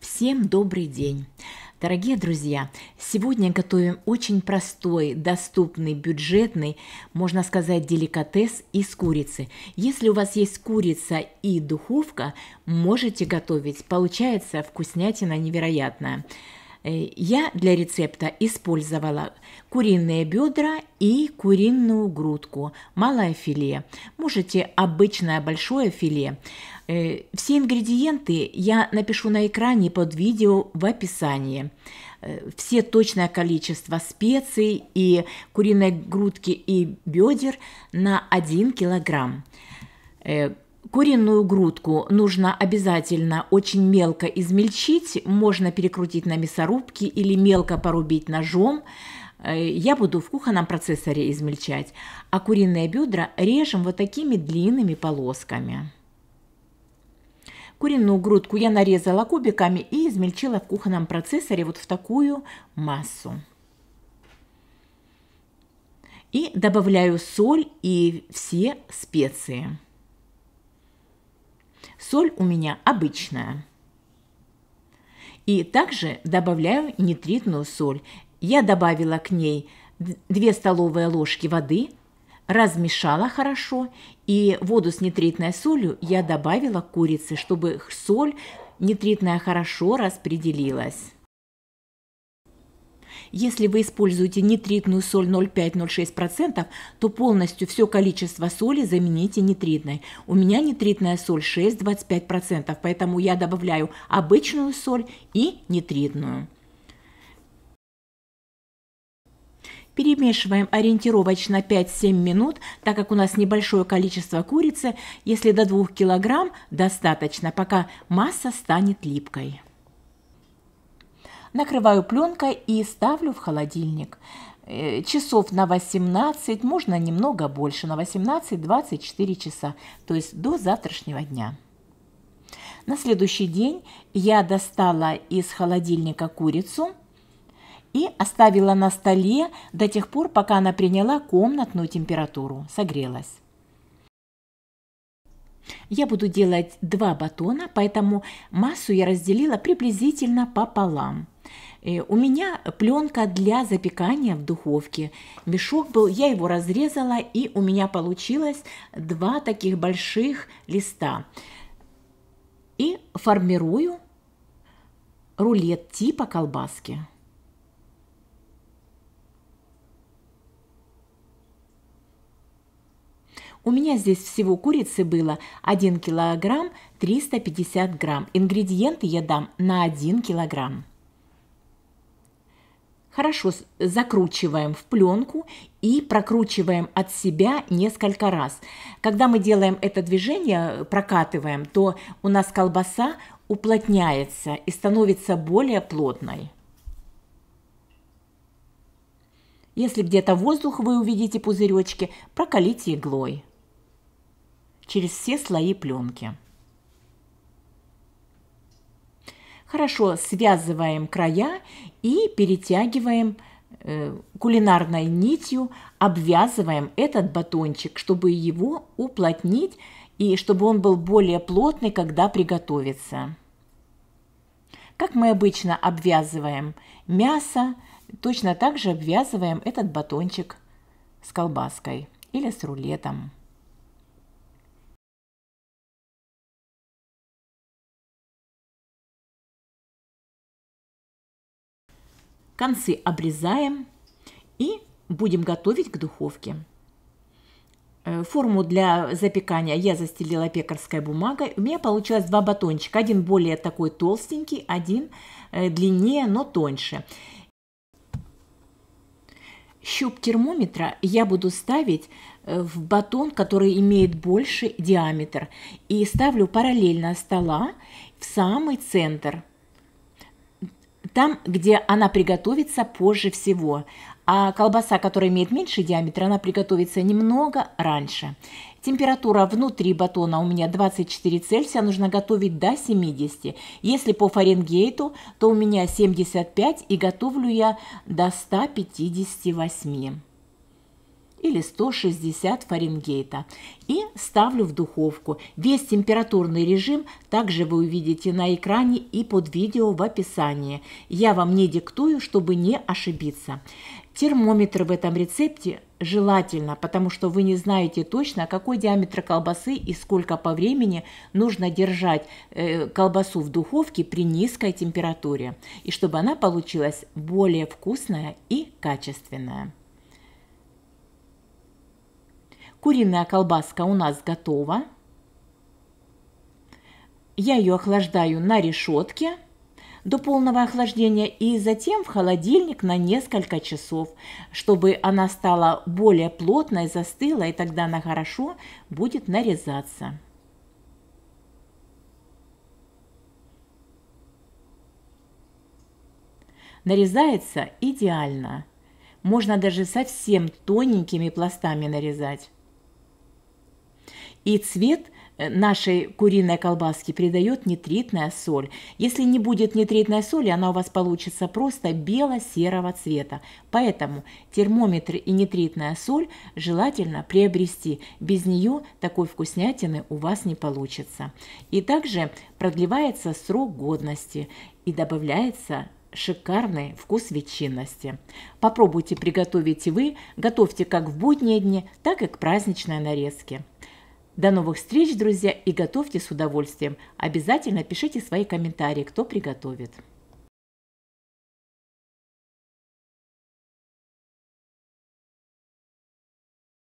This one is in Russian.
Всем добрый день! Дорогие друзья, сегодня готовим очень простой, доступный, бюджетный, можно сказать, деликатес из курицы. Если у вас есть курица и духовка, можете готовить. Получается вкуснятина невероятная. Э, я для рецепта использовала куриные бедра и куриную грудку, малое филе. Можете обычное большое филе. Э, все ингредиенты я напишу на экране под видео в описании. Э, все точное количество специй и куриной грудки и бедер на 1 килограмм. Куриную грудку нужно обязательно очень мелко измельчить, можно перекрутить на мясорубке или мелко порубить ножом. Э, я буду в кухонном процессоре измельчать. А куриные бедра режем вот такими длинными полосками. Куриную грудку я нарезала кубиками и измельчила в кухонном процессоре вот в такую массу. И добавляю соль и все специи. Соль у меня обычная. И также добавляю нитритную соль. Я добавила к ней 2 столовые ложки воды, размешала хорошо, и воду с нитритной солью я добавила к курице, чтобы соль нитритная хорошо распределилась. Если вы используете нитритную соль 0,5-0,6%, то полностью все количество соли замените нитритной. У меня нитритная соль 6,25%, поэтому я добавляю обычную соль и нитритную. Перемешиваем ориентировочно 5-7 минут, так как у нас небольшое количество курицы, если до 2 кг достаточно, пока масса станет липкой накрываю пленкой и ставлю в холодильник. Э, часов на 18, можно немного больше, на 18-24 часа, то есть до завтрашнего дня. На следующий день я достала из холодильника курицу и оставила на столе до тех пор, пока она приняла комнатную температуру, согрелась. Я буду делать два батона, поэтому массу я разделила приблизительно пополам. Э, у меня пленка для запекания в духовке. Мешок был, я его разрезала, и у меня получилось два таких больших листа. И формирую рулет типа колбаски. У меня здесь всего курицы было 1 килограмм 350 грамм. Ингредиенты я дам на 1 килограмм. Хорошо, закручиваем в пленку и прокручиваем от себя несколько раз. Когда мы делаем это движение, э, прокатываем, то у нас колбаса уплотняется и становится более плотной. Если где-то воздух вы увидите пузыречки, прокалите иглой через все слои пленки. Хорошо связываем края и перетягиваем э, кулинарной нитью, обвязываем этот батончик, чтобы его уплотнить и чтобы он был более плотный, когда приготовится. Как мы обычно обвязываем мясо, точно так же обвязываем этот батончик с колбаской или с рулетом. Концы обрезаем и будем готовить к духовке. Э, форму для запекания я застелила пекарской бумагой. У меня получилось два батончика. Один более такой толстенький, один э, длиннее, но тоньше. Щуп термометра я буду ставить э, в батон, который имеет больше диаметр. И ставлю параллельно стола в самый центр – там, где она приготовится позже всего, а колбаса, которая имеет меньший диаметр, она приготовится немного раньше. Температура внутри батона у меня 24 Цельсия, нужно готовить до 70. Если по Фаренгейту, то у меня 75 и готовлю я до 158 или 160 Фаренгейта и ставлю в духовку. Весь температурный режим также вы увидите на экране и под видео в описании. Я вам не диктую, чтобы не ошибиться. Термометр в этом рецепте желательно, потому что вы не знаете точно, какой диаметр колбасы и сколько по времени нужно держать э, колбасу в духовке при низкой температуре, и чтобы она получилась более вкусная и качественная. Куриная колбаска у нас готова. Я ее охлаждаю на решетке до полного охлаждения и затем в холодильник на несколько часов, чтобы она стала более плотной, застыла, и тогда она хорошо будет нарезаться. Нарезается идеально. Можно даже совсем тоненькими пластами нарезать. И цвет э, нашей куриной колбаски придает нитритная соль. Если не будет нитритной соли, она у вас получится просто бело-серого цвета. Поэтому термометр и нитритная соль желательно приобрести. Без нее такой вкуснятины у вас не получится. И также продлевается срок годности и добавляется шикарный вкус ветчинности. Попробуйте приготовить и вы, готовьте как в будние дни, так и к праздничной нарезке. До новых встреч, друзья, и готовьте с удовольствием. Обязательно пишите свои комментарии, кто приготовит.